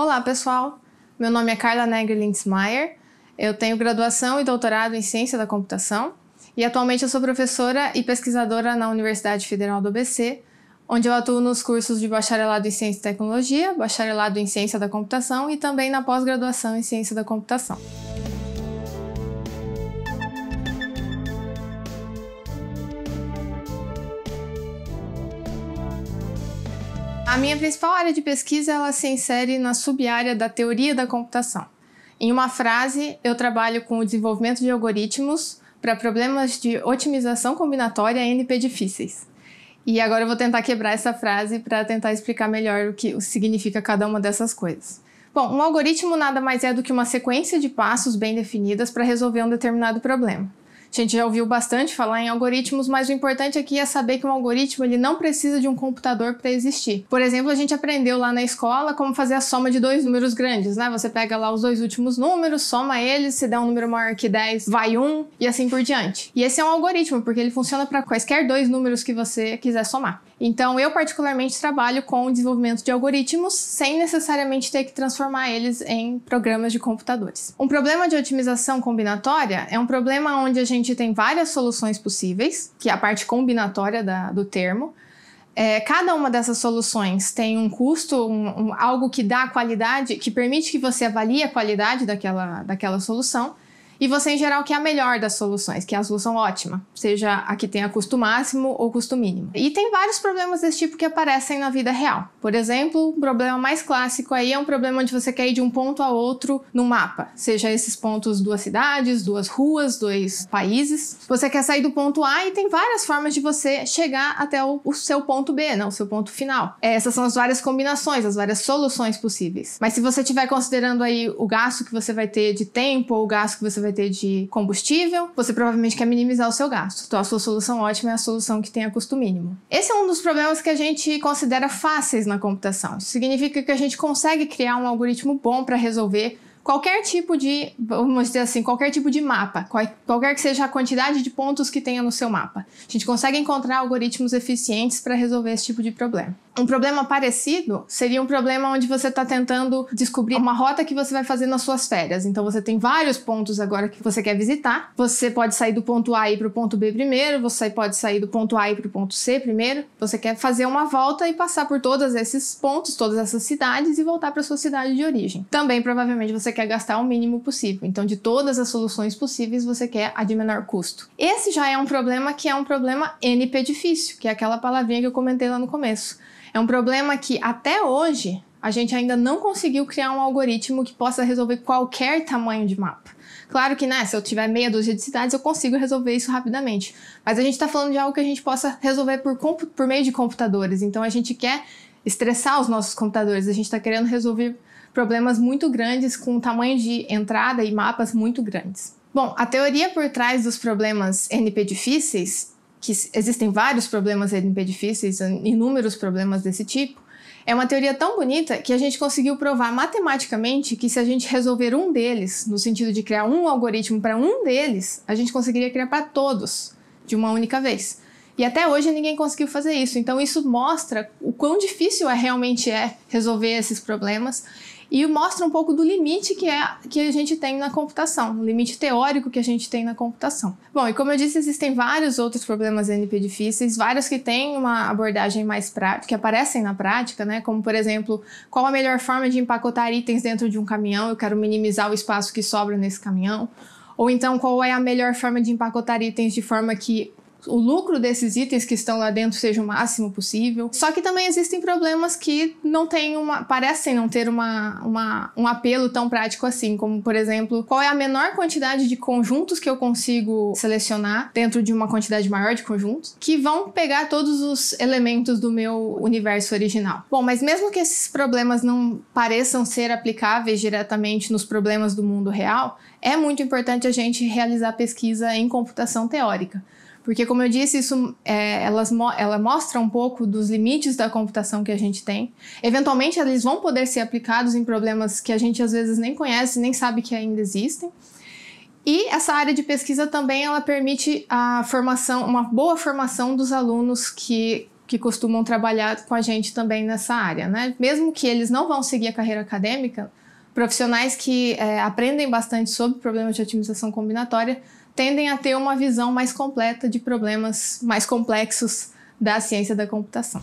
Olá, pessoal. Meu nome é Carla Neger Eu tenho graduação e doutorado em Ciência da Computação e atualmente eu sou professora e pesquisadora na Universidade Federal do ABC, onde eu atuo nos cursos de Bacharelado em Ciência e Tecnologia, Bacharelado em Ciência da Computação e também na pós-graduação em Ciência da Computação. A minha principal área de pesquisa ela se insere na subárea da teoria da computação. Em uma frase, eu trabalho com o desenvolvimento de algoritmos para problemas de otimização combinatória NP difíceis. E agora eu vou tentar quebrar essa frase para tentar explicar melhor o que significa cada uma dessas coisas. Bom, um algoritmo nada mais é do que uma sequência de passos bem definidas para resolver um determinado problema. A gente já ouviu bastante falar em algoritmos, mas o importante aqui é saber que um algoritmo ele não precisa de um computador para existir. Por exemplo, a gente aprendeu lá na escola como fazer a soma de dois números grandes, né? Você pega lá os dois últimos números, soma eles, se der um número maior que 10, vai um e assim por diante. E esse é um algoritmo, porque ele funciona para quaisquer dois números que você quiser somar. Então, eu particularmente trabalho com o desenvolvimento de algoritmos sem necessariamente ter que transformar eles em programas de computadores. Um problema de otimização combinatória é um problema onde a gente tem várias soluções possíveis, que é a parte combinatória da, do termo. É, cada uma dessas soluções tem um custo, um, um, algo que dá qualidade, que permite que você avalie a qualidade daquela, daquela solução. E você, em geral, quer é a melhor das soluções, que é a solução ótima, seja a que tenha custo máximo ou custo mínimo. E tem vários problemas desse tipo que aparecem na vida real. Por exemplo, um problema mais clássico aí é um problema onde você quer ir de um ponto a outro no mapa, seja esses pontos duas cidades, duas ruas, dois países. Você quer sair do ponto A e tem várias formas de você chegar até o, o seu ponto B, não, né, o seu ponto final. É, essas são as várias combinações, as várias soluções possíveis. Mas se você estiver considerando aí o gasto que você vai ter de tempo ou o gasto que você vai vai ter de combustível, você provavelmente quer minimizar o seu gasto. Então a sua solução ótima é a solução que tem a custo mínimo. Esse é um dos problemas que a gente considera fáceis na computação. Isso significa que a gente consegue criar um algoritmo bom para resolver qualquer tipo de, vamos dizer assim, qualquer tipo de mapa, qualquer que seja a quantidade de pontos que tenha no seu mapa. A gente consegue encontrar algoritmos eficientes para resolver esse tipo de problema. Um problema parecido seria um problema onde você está tentando descobrir uma rota que você vai fazer nas suas férias. Então você tem vários pontos agora que você quer visitar. Você pode sair do ponto A e ir para o ponto B primeiro, você pode sair do ponto A e ir para o ponto C primeiro. Você quer fazer uma volta e passar por todos esses pontos, todas essas cidades e voltar para sua cidade de origem. Também provavelmente você quer gastar o mínimo possível. Então de todas as soluções possíveis, você quer a de menor custo. Esse já é um problema que é um problema NP difícil, que é aquela palavrinha que eu comentei lá no começo. É um problema que até hoje a gente ainda não conseguiu criar um algoritmo que possa resolver qualquer tamanho de mapa. Claro que, né, se eu tiver meia dúzia de cidades, eu consigo resolver isso rapidamente. Mas a gente está falando de algo que a gente possa resolver por, por meio de computadores. Então a gente quer estressar os nossos computadores, a gente está querendo resolver problemas muito grandes com tamanho de entrada e mapas muito grandes. Bom, a teoria por trás dos problemas NP difíceis que existem vários problemas LNP difíceis, inúmeros problemas desse tipo, é uma teoria tão bonita que a gente conseguiu provar matematicamente que se a gente resolver um deles, no sentido de criar um algoritmo para um deles, a gente conseguiria criar para todos de uma única vez. E até hoje ninguém conseguiu fazer isso. Então isso mostra o quão difícil é, realmente é resolver esses problemas e mostra um pouco do limite que, é, que a gente tem na computação, o limite teórico que a gente tem na computação. Bom, e como eu disse, existem vários outros problemas NP difíceis, vários que têm uma abordagem mais prática, que aparecem na prática, né? Como, por exemplo, qual a melhor forma de empacotar itens dentro de um caminhão? Eu quero minimizar o espaço que sobra nesse caminhão. Ou então, qual é a melhor forma de empacotar itens de forma que o lucro desses itens que estão lá dentro seja o máximo possível. Só que também existem problemas que não têm uma. parecem não ter uma, uma, um apelo tão prático assim, como, por exemplo, qual é a menor quantidade de conjuntos que eu consigo selecionar dentro de uma quantidade maior de conjuntos, que vão pegar todos os elementos do meu universo original. Bom, mas mesmo que esses problemas não pareçam ser aplicáveis diretamente nos problemas do mundo real, é muito importante a gente realizar pesquisa em computação teórica porque, como eu disse, isso, é, elas, ela mostra um pouco dos limites da computação que a gente tem. Eventualmente, eles vão poder ser aplicados em problemas que a gente às vezes nem conhece, nem sabe que ainda existem. E essa área de pesquisa também ela permite a formação, uma boa formação dos alunos que, que costumam trabalhar com a gente também nessa área, né? Mesmo que eles não vão seguir a carreira acadêmica, Profissionais que é, aprendem bastante sobre problemas de otimização combinatória tendem a ter uma visão mais completa de problemas mais complexos da ciência da computação.